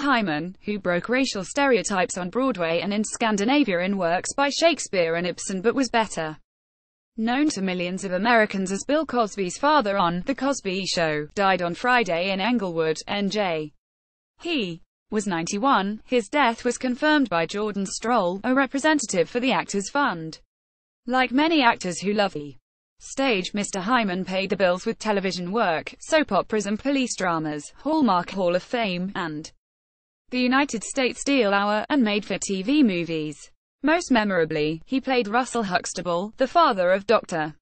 Hyman, who broke racial stereotypes on Broadway and in Scandinavia in works by Shakespeare and Ibsen but was better known to millions of Americans as Bill Cosby's father on The Cosby Show, died on Friday in Englewood, NJ. He was 91. His death was confirmed by Jordan Stroll, a representative for the Actors Fund. Like many actors who love the stage, Mr. Hyman paid the bills with television work, soap operas and police dramas, Hallmark Hall of Fame, and the United States Steel Hour, and made-for-TV movies. Most memorably, he played Russell Huxtable, the father of Dr.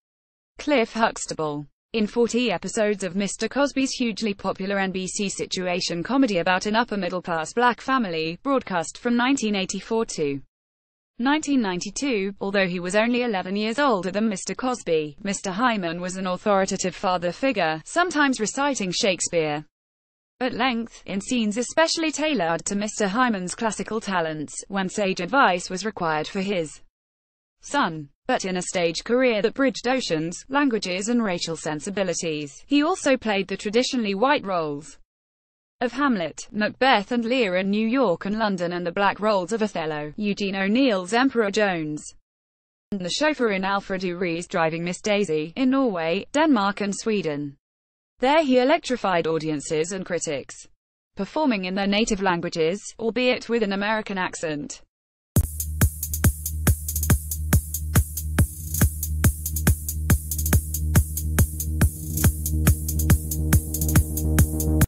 Cliff Huxtable. In 40 episodes of Mr. Cosby's hugely popular NBC situation comedy about an upper-middle-class black family, broadcast from 1984 to 1992, although he was only 11 years older than Mr. Cosby, Mr. Hyman was an authoritative father figure, sometimes reciting Shakespeare at length, in scenes especially tailored to Mr. Hyman's classical talents, when sage advice was required for his son. But in a stage career that bridged oceans, languages and racial sensibilities, he also played the traditionally white roles of Hamlet, Macbeth and Lear in New York and London and the black roles of Othello, Eugene O'Neill's Emperor Jones, and the chauffeur in Alfred Urie's Driving Miss Daisy, in Norway, Denmark and Sweden. There he electrified audiences and critics, performing in their native languages, albeit with an American accent.